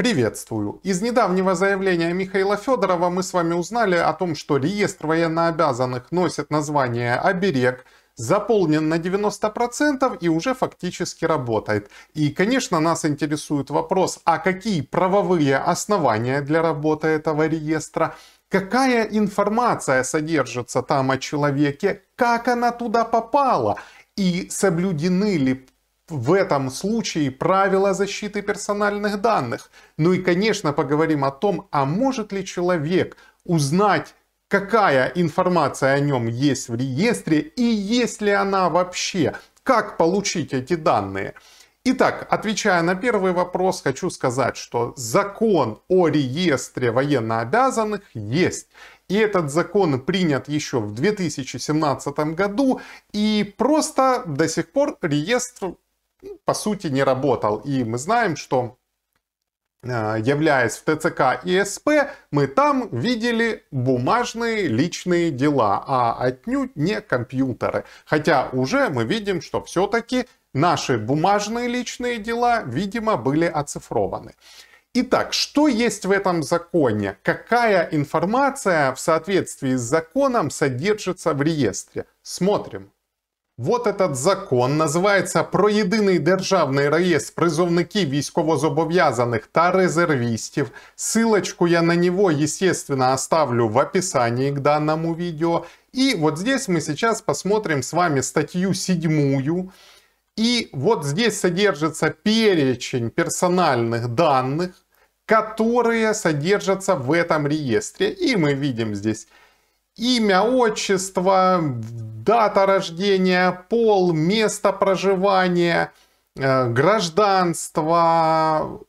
Приветствую. Из недавнего заявления Михаила Федорова мы с вами узнали о том, что реестр военнообязанных носит название «Оберег», заполнен на 90% и уже фактически работает. И, конечно, нас интересует вопрос, а какие правовые основания для работы этого реестра, какая информация содержится там о человеке, как она туда попала и соблюдены ли в этом случае правила защиты персональных данных. Ну и, конечно, поговорим о том, а может ли человек узнать, какая информация о нем есть в реестре и есть ли она вообще, как получить эти данные. Итак, отвечая на первый вопрос, хочу сказать, что закон о реестре военнообязанных есть. И этот закон принят еще в 2017 году, и просто до сих пор реестр по сути не работал. И мы знаем, что э, являясь в ТЦК и СП, мы там видели бумажные личные дела, а отнюдь не компьютеры. Хотя уже мы видим, что все-таки наши бумажные личные дела, видимо, были оцифрованы. Итак, что есть в этом законе? Какая информация в соответствии с законом содержится в реестре? Смотрим. Вот этот закон называется про єдиний державний реєстр призовників військовозобов'язаних та резервістів. Ссылочку я на него, естественно, оставлю в описании к данному видео. И вот здесь мы сейчас посмотрим с вами статью седьмую. И вот здесь содержится перечень персональных данных, которые содержатся в этом реестре. И мы видим здесь имя, отчество, дата рождения, пол, место проживания, э, гражданство,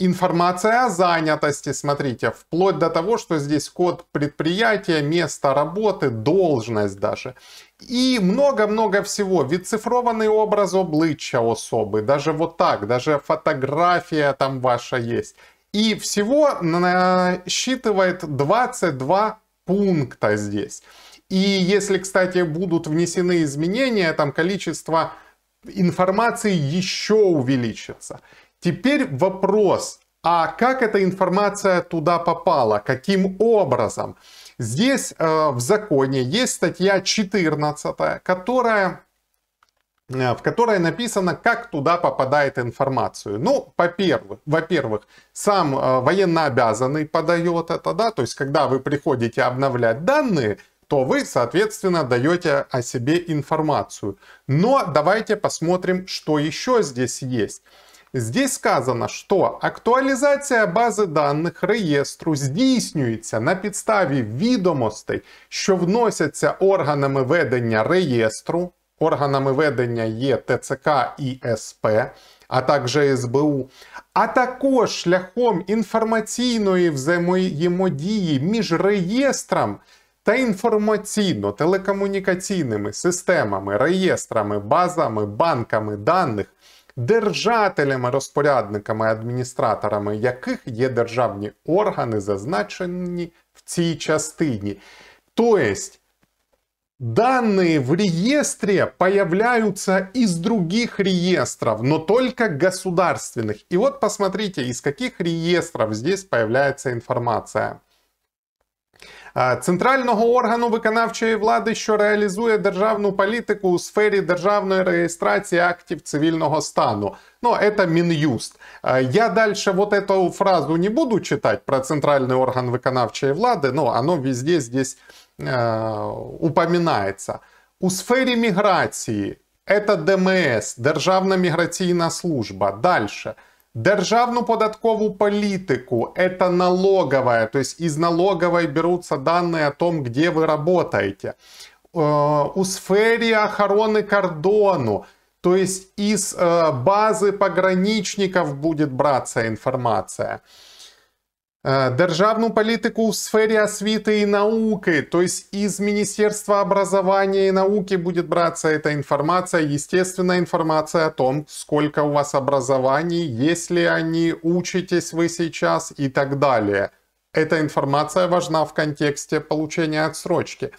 информация о занятости, смотрите, вплоть до того, что здесь код предприятия, место работы, должность даже. И много-много всего. цифрованный образ обличчя особы, даже вот так, даже фотография там ваша есть. И всего насчитывает э, 22 пункта здесь. И если, кстати, будут внесены изменения, там количество информации еще увеличится. Теперь вопрос, а как эта информация туда попала, каким образом? Здесь э, в законе есть статья 14, которая Э, в которой написано, как туда попадает информацию. Ну, во-первых, во-первых, сам э, военнообязанный подает это, да, то есть когда вы приходите обновлять данные, то вы, соответственно, даете о себе информацию. Но давайте посмотрим, что еще здесь есть. Здесь сказано, что актуализация базы данных реестру здійснюється на підставі відомостей, що вносяться органами ведення реєстру, Органами ведення є ТЦК і СП, а також СБУ, а також шляхом інформаційної взаємодії між реєстром та інформаційно-телекомунікаційними системами, реєстрами, базами, банками даних, держателями, розпорядниками, адміністраторами яких є державні органи, зазначені в цій частині. Тобто, Данные в реестре появляются из других реестров, но только государственных. И вот посмотрите, из каких реестров здесь появляется информация. А, центрального органу виконавчої влади, що реалізує державну політику у сфері державної реєстрації актів цивільного стану. Ну, это Минюст. А, я дальше вот эту фразу не буду читать про центральный орган выконавчей влады, но оно везде здесь Э, упоминается. У сфері миграции это ДМС, Державна миграционная служба. Дальше. Державну податковую политику – это налоговая, то есть из налоговой берутся данные о том, где вы работаете. Э, у сфере охраны кордону, то есть из э, базы пограничников будет браться информация. Э, Державну политику в сфере освіти і науки, то есть из Міністерства образования и науки будет браться эта информация, естественно, информация о том, сколько у вас образований, если они учитесь вы сейчас и так далее. Эта информация важна в контексте получения отсрочки.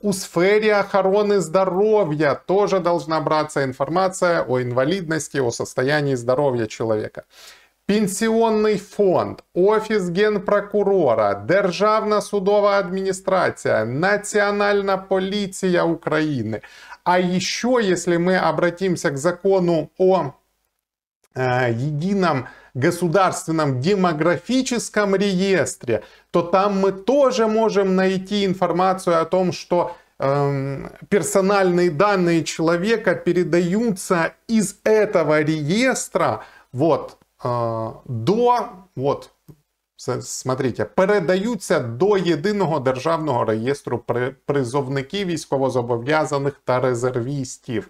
У сфере охраны здоровья тоже должна браться информация о инвалидности, о состоянии здоровья человека. Пенсионный фонд, офис Генпрокурора, Державна Судовая администрация, Национальная полиция Украины. А еще, если мы обратимся к закону о э, едином государственном демографическом реестре, то там мы тоже можем найти информацию о том, что эм, персональные данные человека передаются из этого реестра вот а, до, от, смотрите, передаються до єдиного державного реєстру призовників військовозобов'язаних та резервістів.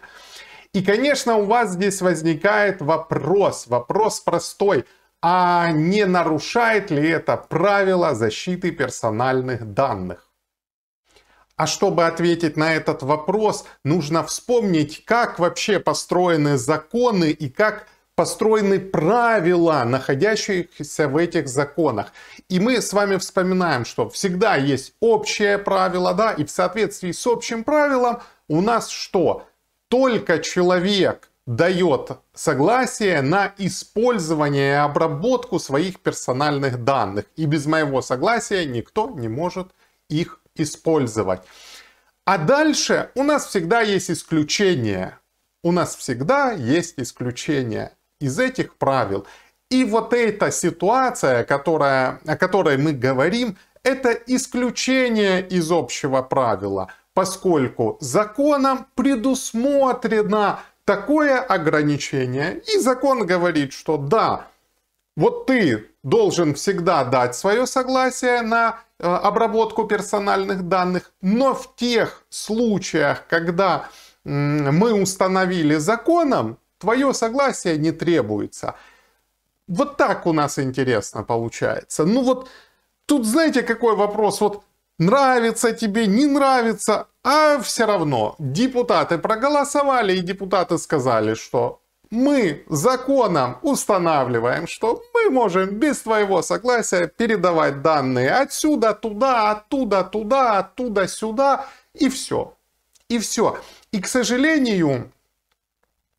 И, конечно, у вас здесь возникает вопрос, вопрос простой, а не нарушает ли это правило защиты персональных данных? А чтобы ответить на этот вопрос, нужно вспомнить, как вообще построены законы и как построены правила, находящиеся в этих законах. И мы с вами вспоминаем, что всегда есть общее правило, да, и в соответствии с общим правилом у нас что? Только человек дает согласие на использование и обработку своих персональных данных. И без моего согласия никто не может их использовать. А дальше у нас всегда есть исключение. У нас всегда есть исключение из этих правил. И вот эта ситуация, которая, о которой мы говорим, это исключение из общего правила, поскольку законом предусмотрено такое ограничение. И закон говорит, что да, вот ты должен всегда дать свое согласие на э, обработку персональных данных, но в тех случаях, когда мы установили законом, Твое согласие не требуется. Вот так у нас интересно получается. Ну вот тут знаете какой вопрос? Вот нравится тебе, не нравится, а все равно депутаты проголосовали и депутаты сказали, что мы законом устанавливаем, что мы можем без твоего согласия передавать данные отсюда, туда, оттуда, туда, оттуда, сюда, и все. И все. И, к сожалению,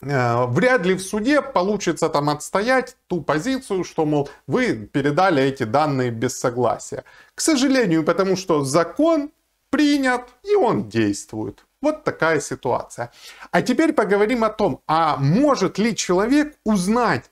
Э, вряд ли в суде получится там отстоять ту позицию, что, мол, вы передали эти данные без согласия. К сожалению, потому что закон принят и он действует. Вот такая ситуация. А теперь поговорим о том, а может ли человек узнать,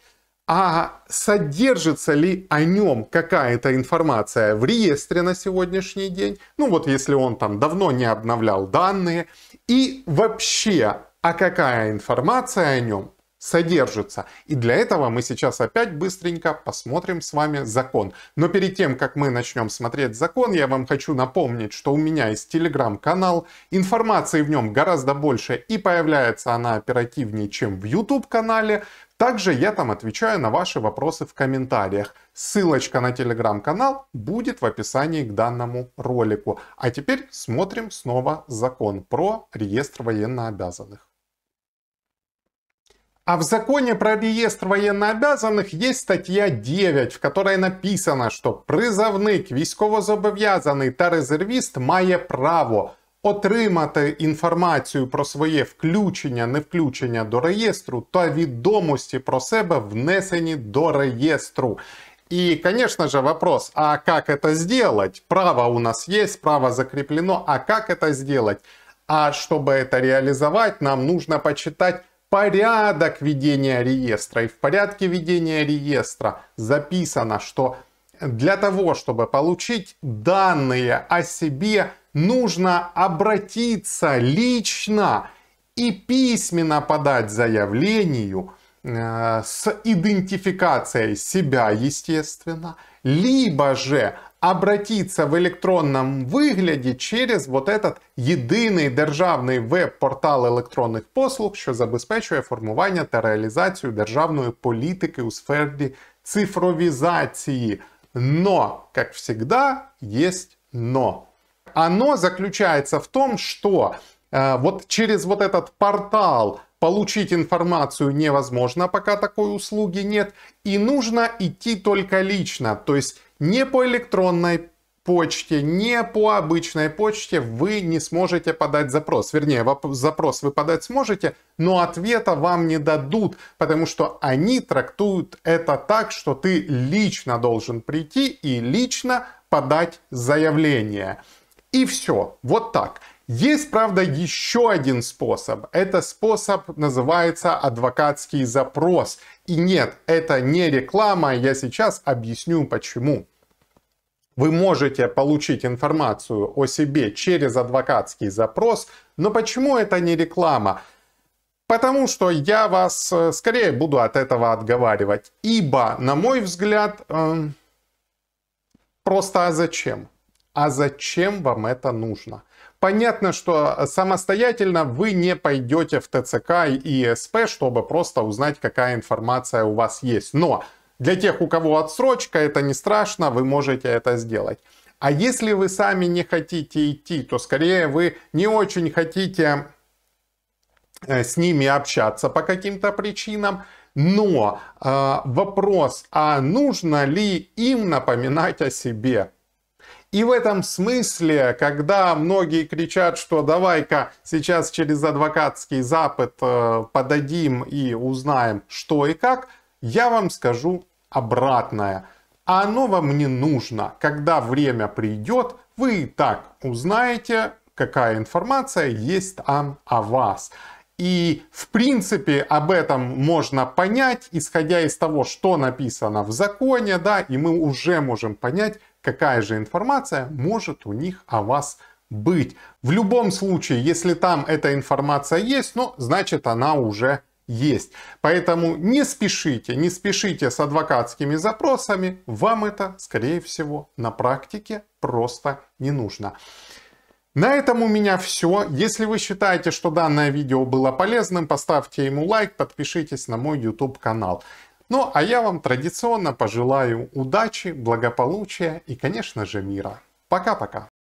а содержится ли о нем какая-то информация в реестре на сегодняшний день, ну вот если он там давно не обновлял данные, и вообще, а какая информация о нем содержится. И для этого мы сейчас опять быстренько посмотрим с вами закон. Но перед тем, как мы начнем смотреть закон, я вам хочу напомнить, что у меня есть телеграм-канал. Информации в нем гораздо больше и появляется она оперативнее, чем в YouTube-канале. Также я там отвечаю на ваши вопросы в комментариях. Ссылочка на телеграм-канал будет в описании к данному ролику. А теперь смотрим снова закон про реестр военнообязанных. А в законе про реестр военнообязанных есть статья 9, в которой написано, что призывник, військовозобов'язаний та резервіст має право отримати інформацію про своє включення, не включення до реєстру та відомості про себе внесені до реєстру. И, конечно же, вопрос, а как это сделать? Право у нас есть, право закреплено, а как это сделать? А чтобы это реализовать, нам нужно почитать порядок ведения реестра. И в порядке ведения реестра записано, что для того, чтобы получить данные о себе, нужно обратиться лично и письменно подать заявлению э, с идентификацией себя, естественно, либо же обратиться в электронном вигляді через вот этот єдиний державний веб-портал електронних послуг, що забезпечує формування та реалізацію державної політики у сфері цифровізації. Но, как всегда, есть но. Оно а заключается в том, что э, вот через вот этот портал получить информацию невозможно, пока такой услуги нет, и нужно идти только лично, то есть не по электронной почте, не по обычной почте вы не сможете подать запрос. Вернее, запрос вы подать сможете, но ответа вам не дадут, потому что они трактуют это так, что ты лично должен прийти и лично подать заявление. И все, вот так. Есть, правда, еще один способ. Это способ называется адвокатский запрос. И нет, это не реклама, я сейчас объясню почему. Вы можете получить информацию о себе через адвокатский запрос, но почему это не реклама? Потому что я вас э, скорее буду от этого отговаривать. Ибо, на мой взгляд, э, просто а зачем? а зачем вам это нужно? Понятно, что э, самостоятельно вы не пойдете в ТЦК и СП, чтобы просто узнать, какая информация у вас есть. Но для тех, у кого отсрочка, это не страшно, вы можете это сделать. А если вы сами не хотите идти, то скорее вы не очень хотите э, с ними общаться по каким-то причинам. Но э, вопрос, а нужно ли им напоминать о себе? И в этом смысле, когда многие кричат, что давай-ка сейчас через адвокатский запад э, подадим и узнаем, что и как, я вам скажу обратное. А оно вам не нужно. Когда время придет, вы и так узнаете, какая информация есть там о вас. И в принципе об этом можно понять, исходя из того, что написано в законе, да, и мы уже можем понять, какая же информация может у них о вас быть. В любом случае, если там эта информация есть, ну, значит, она уже есть. Поэтому не спешите, не спешите с адвокатскими запросами. Вам это, скорее всего, на практике просто не нужно. На этом у меня все. Если вы считаете, что данное видео было полезным, поставьте ему лайк, подпишитесь на мой YouTube канал. Ну а я вам традиционно пожелаю удачи, благополучия и, конечно же, мира. Пока-пока.